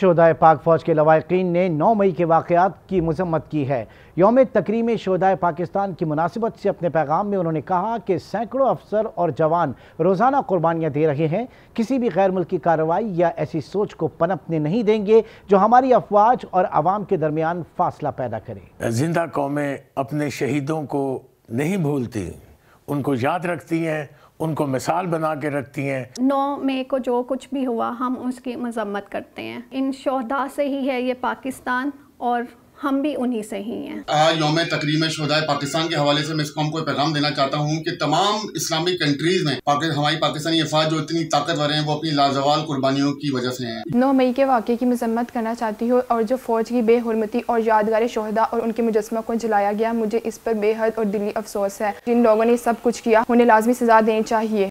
शोधा पाक फ़ौज के लवाकिन ने 9 मई के वाकत की मजम्मत की है योम तकरीम शोधा पाकिस्तान की मुनासिबत से अपने पैगाम में उन्होंने कहा कि सैकड़ों अफसर और जवान रोज़ाना कुर्बानियाँ दे रहे हैं किसी भी गैर मुल्की कार्रवाई या ऐसी सोच को पनपने नहीं देंगे जो हमारी अफवाज और आवाम के दरमियान फासला पैदा करे जिंदा कौमें अपने शहीदों को नहीं भूलती उनको याद रखती हैं उनको मिसाल बना के रखती हैं नौ मई को जो कुछ भी हुआ हम उसकी मजम्मत करते हैं इन शहदा से ही है ये पाकिस्तान और हम भी उन्हीं से ही हैं योम तकरीम शहदाय पाकिस्तान के हवाले से मैं इसकॉम को पैगाम देना चाहता हूँ कि तमाम इस्लामिक कंट्रीज में पाकिस्तान हमारी पाकिस्तानी अफवाज जो इतनी ताकतवर हैं वो अपनी लाजवाल कुर्बानियों की वजह से हैं नौ मई के वाक़े की मजम्मत करना चाहती हूँ और जो फौज की बेहरमती और यादगार शहदा और उनके मुजस्मा को जलाया गया मुझे इस पर बेहद और दिली अफसोस है जिन लोगों ने सब कुछ किया उन्हें लाजमी सजा देनी चाहिए